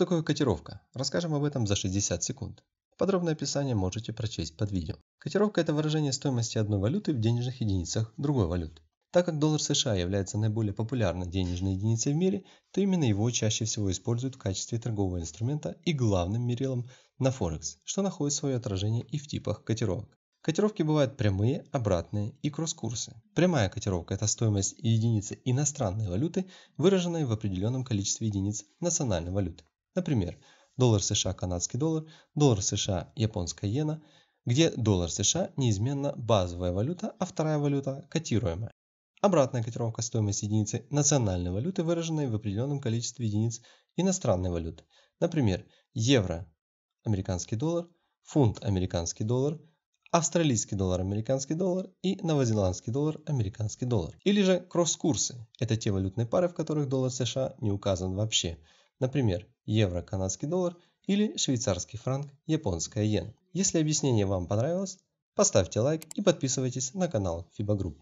Что такое котировка? Расскажем об этом за 60 секунд. Подробное описание можете прочесть под видео. Котировка – это выражение стоимости одной валюты в денежных единицах другой валюты. Так как доллар США является наиболее популярной денежной единицей в мире, то именно его чаще всего используют в качестве торгового инструмента и главным мерилом на Форекс, что находит свое отражение и в типах котировок. Котировки бывают прямые, обратные и кросс-курсы. Прямая котировка – это стоимость единицы иностранной валюты, выраженной в определенном количестве единиц национальной валюты. Например, доллар США – канадский доллар, доллар США – японская иена, где доллар США неизменно базовая валюта, а вторая валюта – котируемая. Обратная котировка стоимости единицы национальной валюты, выраженной в определенном количестве единиц иностранной валюты. Например, евро – американский доллар, фунт – американский доллар, австралийский доллар – американский доллар и новозеландский доллар – американский доллар. Или же кросс-курсы – это те валютные пары, в которых доллар США не указан вообще. Например, евро, канадский доллар или швейцарский франк, японская иена. Если объяснение вам понравилось, поставьте лайк и подписывайтесь на канал FIBA Group.